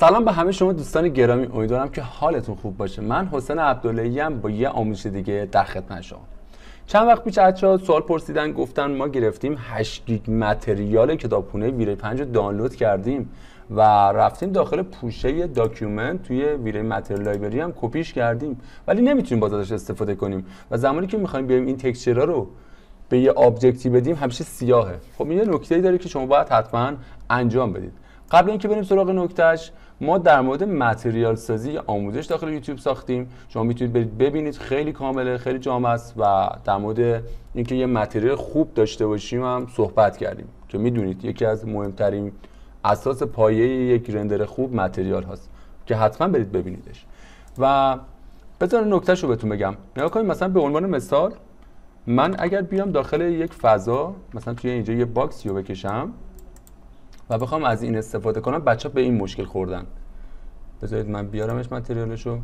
سلام به همه شما دوستان گرامی امیدوارم که حالتون خوب باشه من حسین عبدالهی هم با یه آموزش دیگه در خدمت شما چند وقت پیش بچه‌ها سوال پرسیدن گفتن ما گرفتیم 8 گیگ متریال کتابخونه ویری 5 رو دانلود کردیم و رفتیم داخل پوشه داکیومنت توی ویری متریال لایبرری هم کپیش کردیم ولی نمیتونیم باز ازش استفاده کنیم و زمانی که میخوایم بیایم این تکسچرها رو به یه آبجکتی بدیم همیشه سیاهه خب این یه نکته‌ای داره که شما باید حتما انجام بدید قبل اینکه بریم سراغ نکتهش ما در مورد متریال سازی آموزش داخل یوتیوب ساختیم شما میتونید برید ببینید خیلی کامله خیلی جامع است و در مورد اینکه یه متریال خوب داشته باشیم هم صحبت کردیم که میدونید یکی از مهمترین اساس پایه یک رندر خوب متریال هست که حتما برید ببینیدش و بذار نکتهش رو بهتون بگم نگاه کنید مثلا به عنوان مثال من اگر بیام داخل یک فضا مثلا توی اینجا یه باکسیو بکشم و بخوام از این استفاده کنم بچه ها به این مشکل خوردن بذارید من بیارمش متریالشو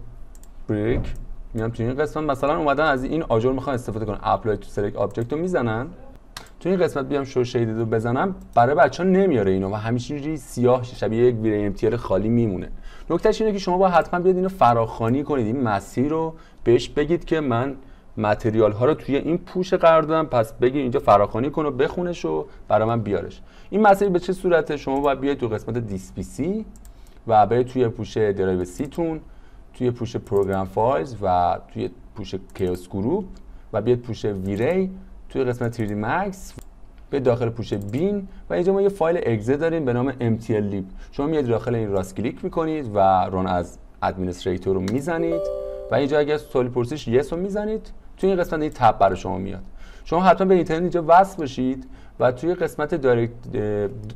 بریک میام تو این قسمت مثلا اومدن از این آجر میخوان استفاده کنن اپلای تو سلکت آبجکت رو میزنن تو این قسمت بیام شو شیدد رو بزنم برای بچه ها نمیاره اینو و همیشه سیاه شبیه یک ویر امتیار خالی میمونه نکتهش اینه که شما با حتما بیاد اینو فراخانی کنید این مسیر رو بهش بگید که من متریال ها رو توی این پوش قرار دادم پس بگی اینجا فراخوانی کن و بخونش و برای من بیارش این مسئله به چه صورته شما باید بیاید تو قسمت دیسپیسی و برید توی پوش درایو تون توی پوش پروگرام فایلز و توی پوش کیوس گروپ و بیاید پوش ویری توی قسمت 3D Max به داخل پوش بین و اینجا ما یه فایل اگزه داریم به نام MTL lib شما میاد داخل این راست کلیک میکنید و ران از ادمنستریتور رو میزنید و اینجا اگر سوالی پرسیش یس رو میزنید توی این قسمت این تب برای شما میاد شما حتما به اینترنت اینجا وصل باشید و توی قسمت دایرکت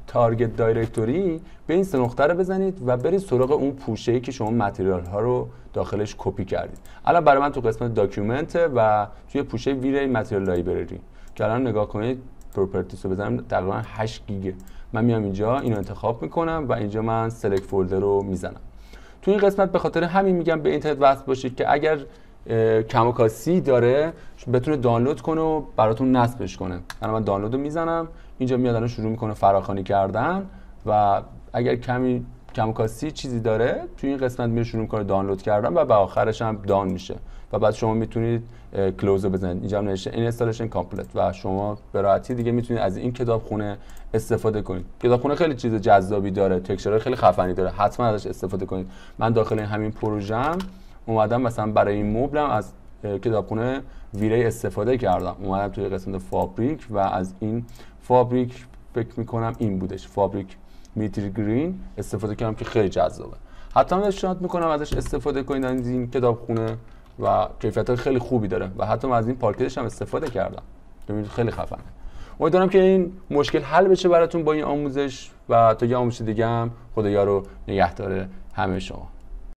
تارگت دایرکتوری به این سه رو بزنید و برید سراغ اون پوشه که شما متریال ها رو داخلش کپی کردید الان برای من تو قسمت داکیومنت و توی پوشه ویری متریال لایبرری که الان نگاه کنید پروپرتیز رو بزنم تقریبا 8 گیگه من میام اینجا اینو انتخاب میکنم و اینجا من سلکت فولدر رو میزنم تو این قسمت به خاطر همین میگم به اینترنت وصل باشید که اگر کموکاسی داره بتونه دانلود کنه و براتون نصبش کنه من من دانلود رو میزنم اینجا میاد الان شروع میکنه فراخانی کردن و اگر کمی کموکاسی چیزی داره توی این قسمت میره شروع میکنه دانلود کردن و به آخرش هم دان میشه و بعد شما میتونید کلوز رو بزنید اینجا نوشته این استالشن کامپلت و شما به راحتی دیگه میتونید از این خونه استفاده کنید کتابخونه خیلی چیز جذابی داره تکچرهای خیلی خفنی داره حتما ازش استفاده کنید من داخل همین پروژم اومدم مثلا برای این مبلم از کتابخونه ویری استفاده کردم اومدم توی قسمت فابریک و از این فابریک فکر میکنم این بودش فابریک میتر گرین استفاده کردم که خیلی جذابه حتی من پیشنهاد میکنم ازش استفاده کنید از این کتابخونه و کیفیت خیلی خوبی داره و حتی من از این پارکتش هم استفاده کردم ببینید خیلی خفنه امیدوارم که این مشکل حل بشه براتون با این آموزش و تا یه آموزش دیگه هم خدایا رو نگهدار همه شما